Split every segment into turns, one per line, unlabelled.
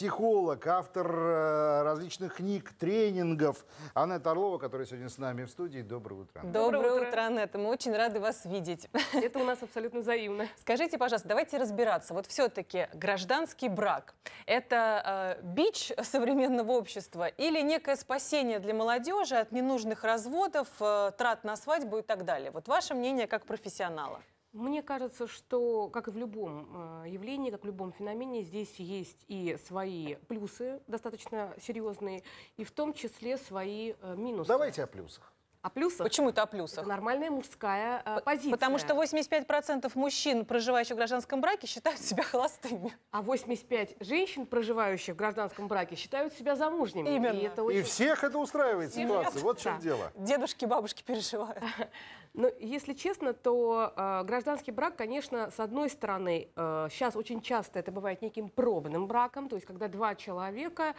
психолог, автор э, различных книг, тренингов. Анетта Орлова, которая сегодня с нами в студии. Доброе утро. Анетта. Доброе,
утро. утро, Мы очень рады вас видеть. Это у нас абсолютно взаимно. Скажите, пожалуйста, давайте разбираться. Вот все-таки гражданский брак – это э, бич современного общества или некое спасение для молодежи от ненужных разводов, э, трат на свадьбу и так далее? Вот ваше мнение как профессионала?
Мне кажется, что, как и в любом э, явлении, как в любом феномене, здесь есть и свои плюсы достаточно серьезные, и в том числе свои э, минусы. Давайте о плюсах. О плюсах? Почему это о плюсах? Это
нормальная мужская э, позиция. Потому что 85% мужчин, проживающих в гражданском браке, считают
себя холостыми. А 85 женщин, проживающих в гражданском браке, считают себя замужними. Именно. И, это очень... и всех
это устраивает ситуация. Вот в чем да. дело.
Дедушки, бабушки переживают. Ну, если честно, то э, гражданский брак, конечно, с одной стороны, э, а, сейчас очень часто это бывает неким пробным браком, то есть когда два человека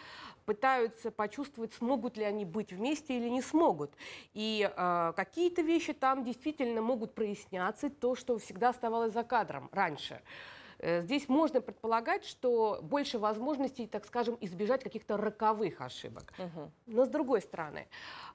пытаются почувствовать, смогут ли они быть вместе или не смогут. И э, какие-то вещи там действительно могут проясняться, то, что всегда оставалось за кадром раньше. Э, здесь можно предполагать, что больше возможностей, так скажем, избежать каких-то роковых ошибок. Угу. Но с другой стороны,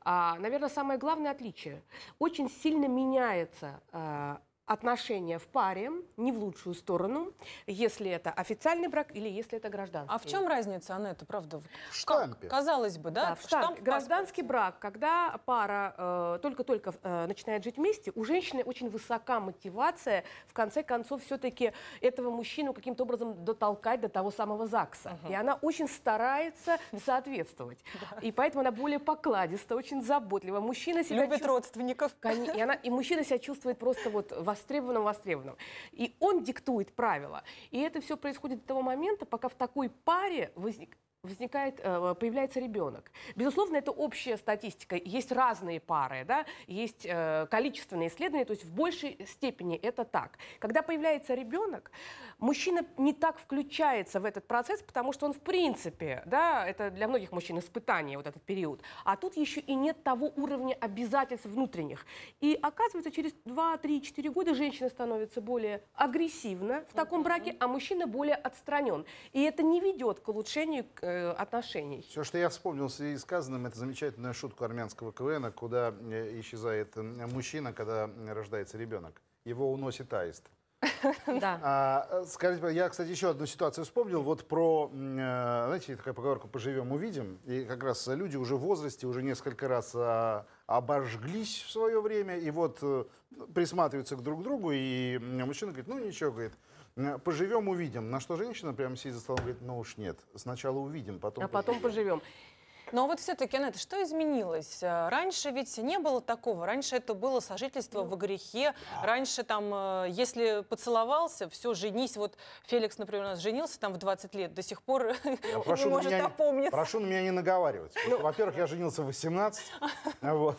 а, наверное, самое главное отличие. Очень сильно меняется а, отношения в паре не в лучшую сторону, если это официальный брак или если это гражданский. А в чем разница, это правда? В штампе. Как, казалось бы, да? да в штампе. Штамп в гражданский брак, когда пара э, только-только э, начинает жить вместе, у женщины очень высока мотивация, в конце концов, все-таки этого мужчину каким-то образом дотолкать до того самого ЗАГСа. Угу. И она очень старается соответствовать. Да. И поэтому она более покладиста, очень заботлива. Мужчина себя Любит чувств... родственников. И, она... и мужчина себя чувствует просто вот в востребованным востребованным. И он диктует правила. И это все происходит до того момента, пока в такой паре возник, возникает, э, появляется ребенок. Безусловно, это общая статистика. Есть разные пары, да, есть э, количественные исследования, то есть в большей степени это так. Когда появляется ребенок, мужчина не так включается в этот процесс, потому что он в принципе, да, это для многих мужчин испытание, вот этот период. А тут еще и нет того уровня обязательств внутренних. И оказывается, через 2-3-4 года женщина становится более агрессивна в таком браке, а мужчина более отстранен. И это не ведет к улучшению э, Э, отношений.
Все, что я вспомнил в связи с сказанным, это замечательная шутка армянского КВН, куда э, исчезает э, мужчина, когда рождается ребенок. Его уносит аист. Да. А, скажите, я, кстати, еще одну ситуацию вспомнил. Вот про, знаете, такая поговорка «поживем, увидим». И как раз люди уже в возрасте, уже несколько раз а, обожглись в свое время, и вот присматриваются к друг другу, и мужчина говорит, ну ничего, говорит, Э, поживем, увидим. На что женщина прямо сидит за столом говорит, ну уж нет, сначала увидим, потом... А поживем. потом поживем.
Но вот все-таки, Анетта, что изменилось? Э, раньше ведь не было такого. Раньше это было сожительство ну, в грехе. Да. Раньше там, э, если поцеловался, все, женись. Вот Феликс, например, у нас женился там в 20 лет, до сих пор я прошу не может меня,
опомниться. Прошу на меня не наговаривать. Ну. Во-первых, я женился в 18. А вот.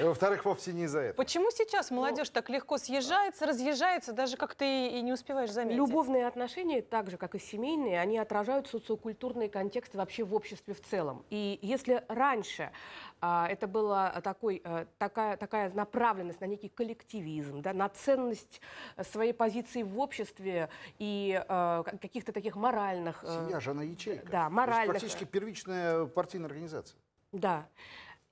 Во-вторых, вовсе не из-за этого. Почему
сейчас ну. молодежь так легко съезжается, разъезжается, даже как ты и не успеваешь заметить?
Любовные отношения, так же, как и семейные, они отражают социокультурные контексты вообще в обществе в целом. И если раньше а, это была такой, а, такая, такая направленность на некий коллективизм, да, на ценность э, своей позиции в обществе и а, каких-то таких моральных... Семья же она ячейка. Да, моральных. практически
первичная партийная организация.
Да.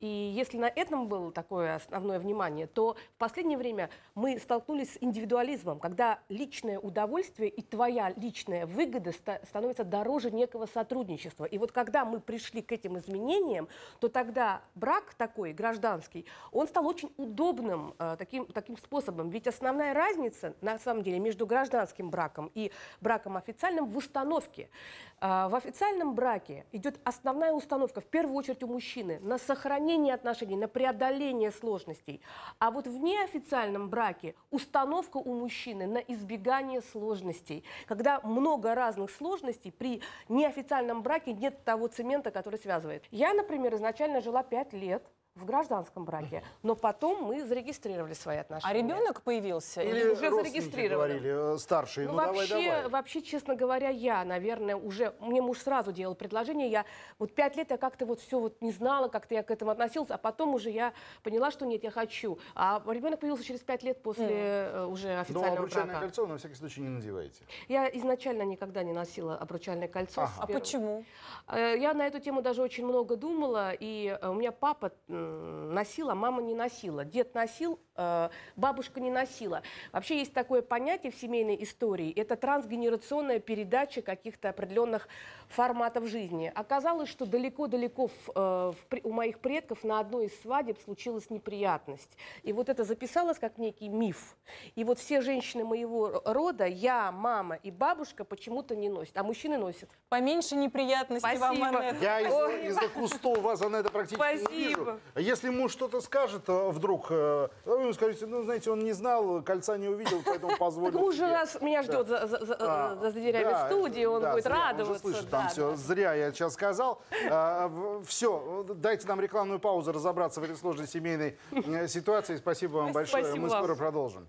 И если на этом было такое основное внимание, то в последнее время мы столкнулись с индивидуализмом, когда личное удовольствие и твоя личная выгода ста становится дороже некого сотрудничества. И вот когда мы пришли к этим изменениям, то тогда брак такой, гражданский, он стал очень удобным э, таким, таким способом. Ведь основная разница, на самом деле, между гражданским браком и браком официальным в установке. Э, в официальном браке идет основная установка, в первую очередь у мужчины, на сохранение сохранение отношений, на преодоление сложностей. А вот в неофициальном браке установка у мужчины на избегание сложностей. Когда много разных сложностей, при неофициальном браке нет того цемента, который связывает. Я, например, изначально жила 5 лет в гражданском браке, но потом мы зарегистрировали свои а отношения. А ребенок
появился? Или уже зарегистрировали? говорили, «Э, старшие, ну, ну вообще, давай, давай.
Вообще, честно говоря, я, наверное, уже, мне муж сразу делал предложение, я вот пять лет я как-то вот все вот не знала, как-то я к этому относилась, а потом уже я поняла, что нет, я хочу. А ребенок
появился через пять лет после mm. уже официального брака. Но обручальное брака. кольцо вы, на всякий случай, не надеваете?
Я изначально никогда не носила обручальное кольцо. Ага. А почему? Э, я на эту тему даже очень много думала, и у меня папа носила, мама не носила, дед носил, э, бабушка не носила. Вообще есть такое понятие в семейной истории, это трансгенерационная передача каких-то определенных форматов жизни. Оказалось, что далеко-далеко э, у моих предков на одной из свадеб случилась неприятность. И вот это записалось как некий миф. И вот все женщины моего рода, я, мама и бабушка почему-то не носят, а мужчины носят. Поменьше неприятностей Спасибо. вам, Анетта. Я из-за из кустов
вас, Анетта, практически Спасибо. не вижу. Если муж что-то скажет э, вдруг, э, а вы ему скажете, ну, знаете, он не знал, кольца не увидел, поэтому позволил Так уже раз меня ждет за, за, а, дверями студии, он будет зря, радоваться. Он слышит, там все, зря я сейчас сказал. А, все, дайте нам рекламную паузу разобраться в этой сложной семейной э, ситуации. Спасибо вам большое. Спасибо Мы вам. скоро продолжим.